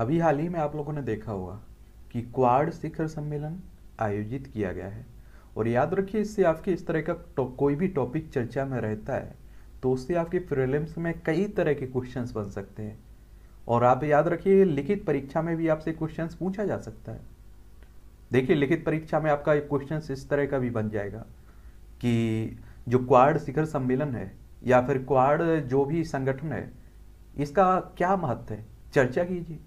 अभी हाल ही में आप लोगों ने देखा होगा कि क्वाड शिखर सम्मेलन आयोजित किया गया है और याद रखिए इससे आपके इस तरह का कोई भी टॉपिक चर्चा में रहता है तो उससे आपके प्रिलिम्स में कई तरह के क्वेश्चंस बन सकते हैं और आप याद रखिए लिखित परीक्षा में भी आपसे क्वेश्चंस पूछा जा सकता है देखिए लिखित परीक्षा में आपका क्वेश्चन इस तरह का भी बन जाएगा कि जो क्वाड शिखर सम्मेलन है या फिर क्वाड जो भी संगठन है इसका क्या महत्व है चर्चा कीजिए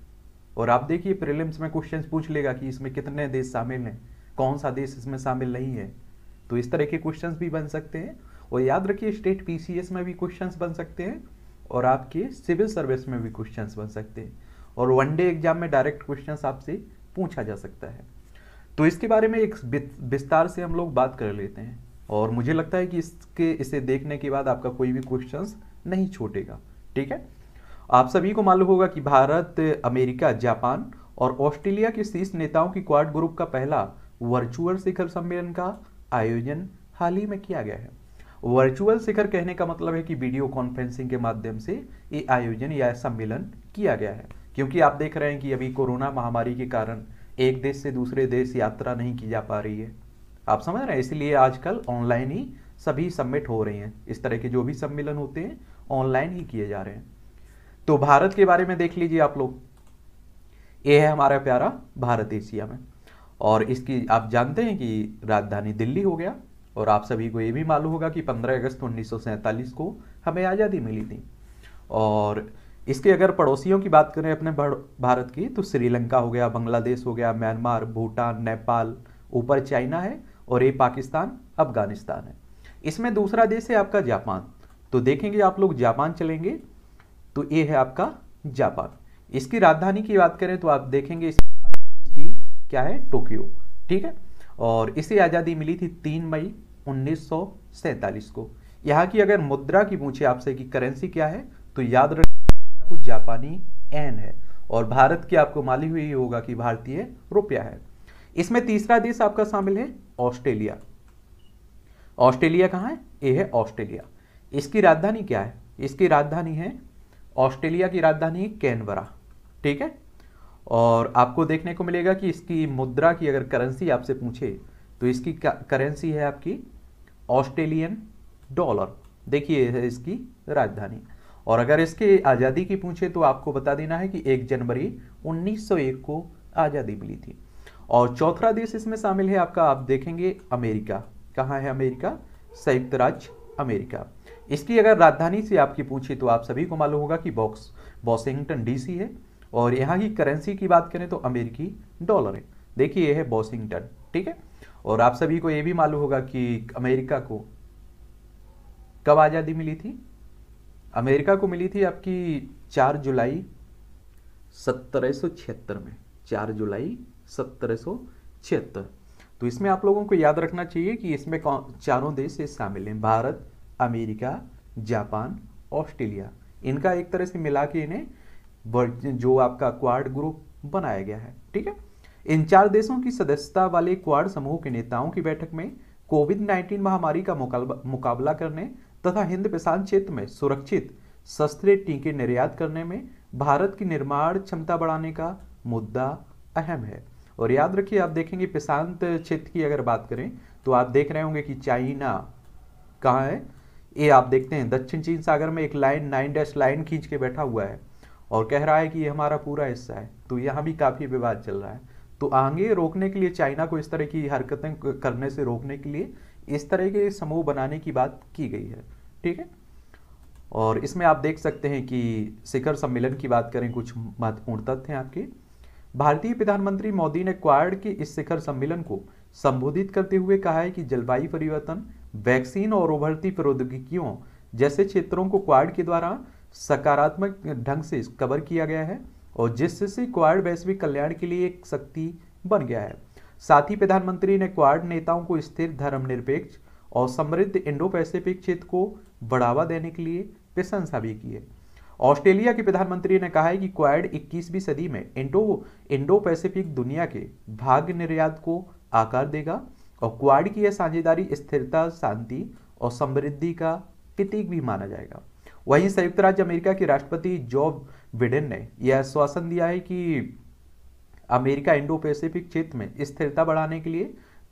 और आप देखिए प्रीलिम्स में क्वेश्चंस पूछ लेगा कि इसमें कितने देश शामिल हैं कौन सा देश इसमें शामिल नहीं है तो इस तरह के क्वेश्चंस भी बन सकते हैं और याद रखिए स्टेट पीसीएस में भी क्वेश्चंस बन सकते हैं और आपके सिविल सर्विस में भी क्वेश्चंस बन सकते हैं और वनडे एग्जाम में डायरेक्ट क्वेश्चन आपसे पूछा जा सकता है तो इसके बारे में एक विस्तार से हम लोग बात कर लेते हैं और मुझे लगता है कि इसके इसे देखने के बाद आपका कोई भी क्वेश्चन नहीं छूटेगा ठीक है आप सभी को मालूम होगा कि भारत अमेरिका जापान और ऑस्ट्रेलिया के शीर्ष नेताओं की क्वाड ग्रुप का पहला वर्चुअल शिखर सम्मेलन का आयोजन हाल ही में किया गया है वर्चुअल शिखर कहने का मतलब है कि वीडियो कॉन्फ्रेंसिंग के माध्यम से ये आयोजन या सम्मेलन किया गया है क्योंकि आप देख रहे हैं कि अभी कोरोना महामारी के कारण एक देश से दूसरे देश यात्रा नहीं की जा पा रही है आप समझ रहे हैं इसलिए आजकल ऑनलाइन ही सभी सबमिट हो रहे हैं इस तरह के जो भी सम्मेलन होते हैं ऑनलाइन ही किए जा रहे हैं तो भारत के बारे में देख लीजिए आप लोग ये है हमारा प्यारा भारत एशिया में और इसकी आप जानते हैं कि राजधानी दिल्ली हो गया और आप सभी को ये भी मालूम होगा कि 15 अगस्त उन्नीस को हमें आज़ादी मिली थी और इसके अगर पड़ोसियों की बात करें अपने भारत की तो श्रीलंका हो गया बांग्लादेश हो गया म्यांमार भूटान नेपाल ऊपर चाइना है और ये पाकिस्तान अफगानिस्तान है इसमें दूसरा देश है आपका जापान तो देखेंगे आप लोग जापान चलेंगे तो ये है आपका जापान इसकी राजधानी की बात करें तो आप देखेंगे इसकी क्या है टोक्यो ठीक है और इसे आज़ादी मिली थी तीन मई उन्नीस को यहाँ की अगर मुद्रा की पूछे आपसे कि करेंसी क्या है तो याद रखिए आपको जापानी एन है और भारत की आपको माली हुई होगा कि भारतीय रुपया है इसमें तीसरा देश आपका शामिल है ऑस्ट्रेलिया ऑस्ट्रेलिया कहाँ है ये है ऑस्ट्रेलिया इसकी राजधानी क्या है इसकी राजधानी है ऑस्ट्रेलिया की राजधानी कैनबरा ठीक है और आपको देखने को मिलेगा कि इसकी मुद्रा की अगर करेंसी आपसे पूछे तो इसकी करेंसी है आपकी ऑस्ट्रेलियन डॉलर देखिए इसकी राजधानी और अगर इसके आज़ादी की पूछे तो आपको बता देना है कि 1 जनवरी 1901 को आज़ादी मिली थी और चौथा देश इसमें शामिल है आपका आप देखेंगे अमेरिका कहाँ है अमेरिका संयुक्त राज्य अमेरिका इसकी अगर राजधानी से आपकी पूछी तो आप सभी को मालूम होगा कि बॉक्स वॉशिंगटन डीसी है और यहाँ की करेंसी की बात करें तो अमेरिकी डॉलर है देखिए यह है वॉशिंगटन ठीक है और आप सभी को यह भी मालूम होगा कि अमेरिका को कब आज़ादी मिली थी अमेरिका को मिली थी आपकी चार जुलाई सत्रह में चार जुलाई सत्रह तो इसमें आप लोगों को याद रखना चाहिए कि इसमें कौन चारों देश शामिल हैं भारत अमेरिका जापान ऑस्ट्रेलिया इनका एक तरह से मिला के इन्हें जो आपका क्वाड ग्रुप बनाया गया है ठीक है इन चार देशों की सदस्यता वाले क्वाड समूह के नेताओं की बैठक में कोविड 19 महामारी का मुकाबला करने तथा हिंद प्रशांत क्षेत्र में सुरक्षित शस्त्र टीके निर्यात करने में भारत की निर्माण क्षमता बढ़ाने का मुद्दा अहम है और याद रखिए आप देखेंगे प्रशांत क्षेत्र की अगर बात करें तो आप देख रहे होंगे कि चाइना कहाँ है ये आप देखते हैं दक्षिण चीन सागर में एक लाइन नाइन डैश लाइन खींच के बैठा हुआ है और कह रहा है कि ये हमारा पूरा हिस्सा है तो यहाँ भी काफ़ी विवाद चल रहा है तो आगे रोकने के लिए चाइना को इस तरह की हरकतें करने से रोकने के लिए इस तरह के समूह बनाने की बात की गई है ठीक है और इसमें आप देख सकते हैं कि शिखर सम्मेलन की बात करें कुछ महत्वपूर्ण तथ्य हैं आपके भारतीय प्रधानमंत्री मोदी ने क्वाड के इस शिखर सम्मेलन को संबोधित करते हुए कहा है कि जलवायु परिवर्तन वैक्सीन और उभरती प्रौद्योगिकियों जैसे क्षेत्रों को क्वाड के द्वारा सकारात्मक ढंग से कवर किया गया है और जिससे क्वाड वैश्विक कल्याण के लिए एक शक्ति बन गया है साथ ही प्रधानमंत्री ने क्वाड नेताओं को स्थिर धर्मनिरपेक्ष और समृद्ध इंडो पैसिफिक क्षेत्र को बढ़ावा देने के लिए प्रशंसा भी की है ऑस्ट्रेलिया के प्रधानमंत्री ने कहा है कि क्वाड 21वीं सदी में इंडो इंडो पैसिफिक दुनिया के भाग निर्यात को आकार देगा और क्वाड की यह साझेदारी स्थिरता शांति और समृद्धि का प्रतीक भी माना जाएगा वहीं संयुक्त राज्य अमेरिका के राष्ट्रपति जो बिडेन ने यह आश्वासन दिया है कि अमेरिका इंडो पैसिफिक क्षेत्र में स्थिरता बढ़ाने के लिए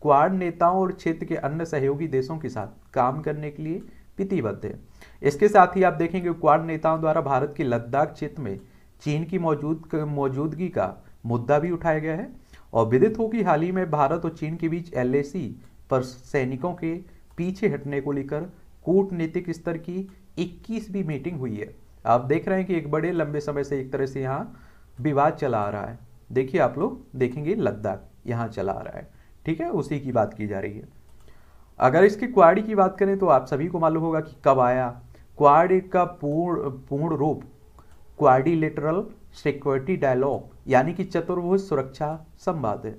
क्वाड नेताओं और क्षेत्र के अन्य सहयोगी देशों के साथ काम करने के लिए प्रतिबद्ध है इसके साथ ही आप देखेंगे क्वाड नेताओं द्वारा भारत के लद्दाख क्षेत्र में चीन की मौजूद मौजूदगी का मुद्दा भी उठाया गया है और विदित हो कि हाल ही में भारत और चीन के बीच एल पर सैनिकों के पीछे हटने को लेकर कूटनीतिक स्तर की भी मीटिंग हुई है आप देख रहे हैं कि एक बड़े लंबे समय से एक तरह से यहाँ विवाद चला आ रहा है देखिए आप लोग देखेंगे लद्दाख यहाँ चला आ रहा है ठीक है उसी की बात की जा रही है अगर इसके क्वाड़ी की बात करें तो आप सभी को मालूम होगा कि कब आया क्वाड का पूर्ण पूर्ण रूप क्वाडिलेटरल सिक्योरिटी डायलॉग यानी कि चतुर्भुज सुरक्षा संवाद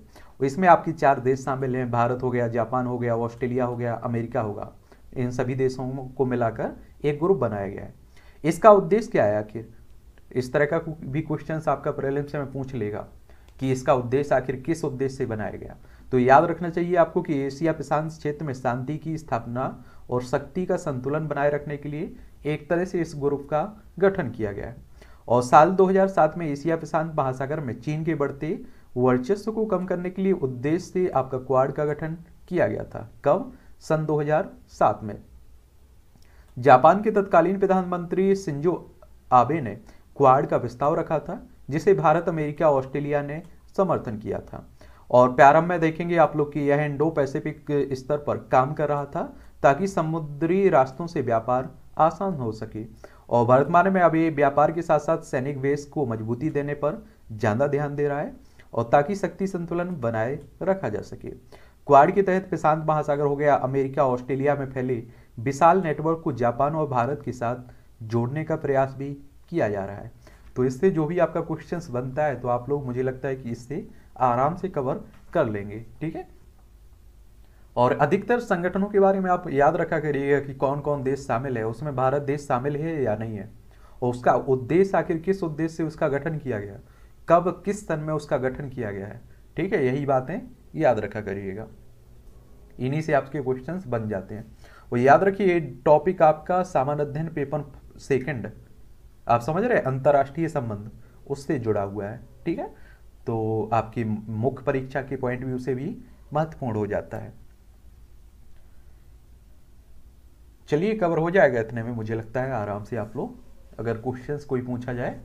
इसमें आपकी चार देश शामिल हैं भारत हो गया जापान हो गया ऑस्ट्रेलिया हो गया अमेरिका होगा इन सभी देशों को मिलाकर एक ग्रुप बनाया गया है इसका उद्देश्य क्या है आखिर इस तरह का भी क्वेश्चन आपका प्रेलिम्स में पूछ लेगा कि इसका उद्देश्य आखिर किस उद्देश्य से बनाया गया तो याद रखना चाहिए आपको कि एशिया प्रशांत क्षेत्र में शांति की स्थापना और शक्ति का संतुलन बनाए रखने के लिए एक तरह से इस ग्रुप का गठन किया गया है और साल 2007 में एशिया प्रशांत महासागर में चीन के बढ़ते वर्चस्व को कम करने के लिए उद्देश्य से आपका क्वाड का गठन किया गया था कब सन 2007 में जापान के तत्कालीन प्रधानमंत्री सिंजो आबे ने क्वाड का प्रस्ताव रखा था जिसे भारत अमेरिका ऑस्ट्रेलिया ने समर्थन किया था और प्यारंभ में देखेंगे आप लोग की यह इंडो पैसिफिक स्तर पर काम कर रहा था ताकि समुद्री रास्तों से व्यापार आसान हो सके और वर्तमान में अभी व्यापार के साथ साथ सैनिक वेश को मजबूती देने पर ज़्यादा ध्यान दे रहा है और ताकि शक्ति संतुलन बनाए रखा जा सके क्वाड के तहत प्रशांत महासागर हो गया अमेरिका ऑस्ट्रेलिया में फैले विशाल नेटवर्क को जापान और भारत के साथ जोड़ने का प्रयास भी किया जा रहा है तो इससे जो भी आपका क्वेश्चंस बनता है तो आप लोग मुझे लगता है कि इससे आराम से कवर कर लेंगे ठीक है और अधिकतर संगठनों के बारे में आप याद रखा करिएगा कि कौन कौन देश शामिल है उसमें भारत देश शामिल है या नहीं है और उसका उद्देश्य आखिर किस उद्देश्य से उसका गठन किया गया कब किस सन में उसका गठन किया गया है ठीक है यही बातें याद रखा करिएगा इन्हीं से आपके क्वेश्चन बन जाते हैं वो याद रखिए टॉपिक आपका सामान्य अध्ययन पेपर सेकंड आप समझ रहे हैं अंतर्राष्ट्रीय संबंध उससे जुड़ा हुआ है ठीक है तो आपकी मुख्य परीक्षा के पॉइंट व्यू से भी महत्वपूर्ण हो जाता है चलिए कवर हो जाएगा इतने में मुझे लगता है आराम से आप लोग अगर क्वेश्चंस कोई पूछा जाए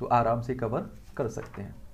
तो आराम से कवर कर सकते हैं